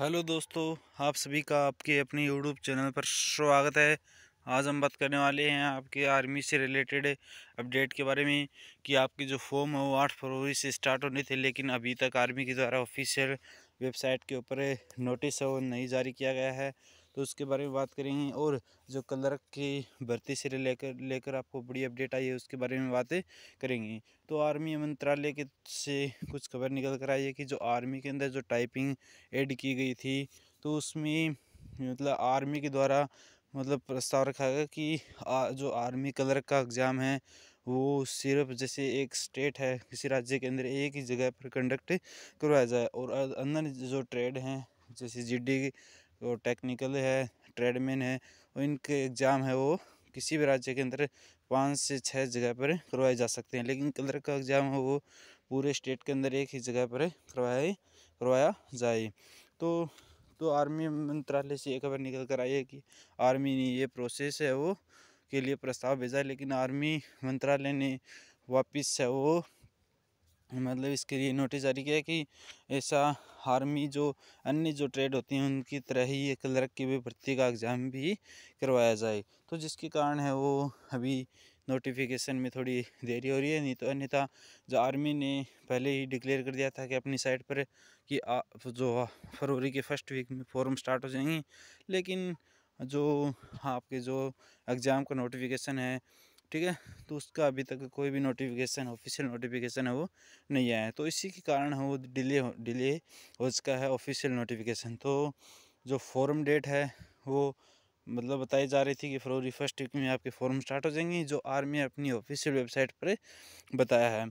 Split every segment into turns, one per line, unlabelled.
hello दोस्तों आप सभी का आपके अपने यूट्यूब चैनल पर स्वागत है आज हम बात करने वाले हैं आपके आर्मी से रिलेटेड अपडेट के बारे में कि आपके जो फॉर्म है वो आठ फरवरी से स्टार्ट होने थे लेकिन अभी तक आर्मी के द्वारा ऑफिशियल वेबसाइट के ऊपर नोटिस है वो नहीं जारी किया गया है तो उसके बारे में बात करेंगे और जो कलर की भर्ती से लेकर लेकर आपको बड़ी अपडेट आई है उसके बारे में बातें करेंगे तो आर्मी मंत्रालय के से कुछ खबर निकल कर आई है कि जो आर्मी के अंदर जो टाइपिंग एड की गई थी तो उसमें मतलब आर्मी के द्वारा मतलब प्रस्ताव रखा गया कि आ, जो आर्मी कलर का एग्ज़ाम है वो सिर्फ जैसे एक स्टेट है किसी राज्य के अंदर एक ही जगह पर कंडक्ट करवाया जाए और अंदर जो ट्रेड हैं जैसे जीडी वो टेक्निकल है ट्रेडमैन है और इनके एग्ज़ाम है वो किसी भी राज्य के अंदर पाँच से छः जगह पर करवाए जा सकते हैं लेकिन कलर का एग्ज़ाम है वो पूरे स्टेट के अंदर एक ही जगह पर करवाए करवाया जाए तो तो आर्मी मंत्रालय से एक खबर निकल कर आई है कि आर्मी ने ये प्रोसेस है वो के लिए प्रस्ताव भेजा लेकिन आर्मी मंत्रालय ने वापस है वो मतलब इसके लिए नोटिस जारी किया कि ऐसा आर्मी जो अन्य जो ट्रेड होती हैं उनकी तरह ही एक क्लर्क की भी भर्ती का एग्ज़ाम भी करवाया जाए तो जिसके कारण है वो अभी नोटिफिकेशन में थोड़ी देरी हो रही है नहीं तो अन्यथा जो आर्मी ने पहले ही डिक्लेयर कर दिया था कि अपनी साइट पर कि आ, जो फरवरी के फर्स्ट वीक में फॉर्म स्टार्ट हो जाएंगे लेकिन जो आपके जो एग्ज़ाम का नोटिफिकेशन है ठीक है तो उसका अभी तक कोई भी नोटिफिकेशन ऑफिशियल नोटिफिकेशन है वो नहीं आया है तो इसी के कारण है वो डिले डिले हो चुका है ऑफिशियल नोटिफिकेशन तो जो फॉर्म डेट है वो मतलब बताई जा रही थी कि फरवरी फर्स्ट वीक में आपके फॉर्म स्टार्ट हो जाएंगे जो आर्मी अपनी ऑफिशियल वेबसाइट पर बताया है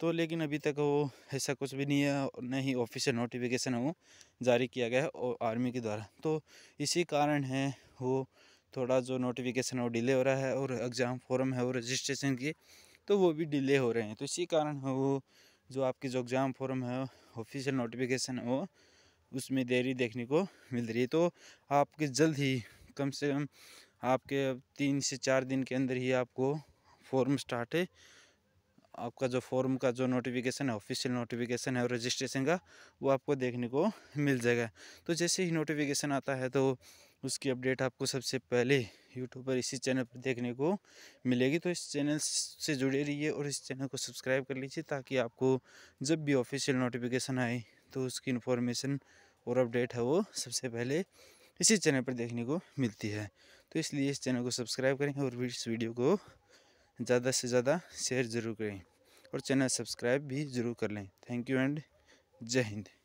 तो लेकिन अभी तक वो ऐसा कुछ भी नहीं है न ही ऑफिशियल नोटिफिकेशन वो जारी किया गया है और आर्मी के द्वारा तो इसी कारण है वो थोड़ा जो नोटिफिकेशन है वो डिले हो रहा है और एग्ज़ाम फॉर्म है वो रजिस्ट्रेशन की तो वो भी डिले हो रहे हैं तो इसी कारण वो जो आपकी जो एग्ज़ाम फॉर्म है ऑफिशियल नोटिफिकेशन है वो उसमें देरी देखने को मिल रही है तो आपके जल्द ही कम से कम आपके तीन से चार दिन के अंदर ही आपको फॉर्म स्टार्ट है आपका जो फॉर्म का जो नोटिफिकेशन है ऑफिशियल नोटिफिकेशन है और रजिस्ट्रेशन का वो आपको देखने को मिल जाएगा तो जैसे ही नोटिफिकेशन आता है तो उसकी अपडेट आपको सबसे पहले यूट्यूब पर इसी चैनल पर देखने को मिलेगी तो इस चैनल से जुड़े रहिए और इस चैनल को सब्सक्राइब कर लीजिए ताकि आपको जब भी ऑफिशियल नोटिफिकेशन आए तो उसकी इन्फॉर्मेशन और अपडेट है वो सबसे पहले इसी चैनल पर देखने को मिलती है तो इसलिए इस चैनल को सब्सक्राइब करें और इस वीडियो को ज़्यादा से ज़्यादा शेयर ज़रूर करें और चैनल सब्सक्राइब भी ज़रूर कर लें थैंक यू एंड जय हिंद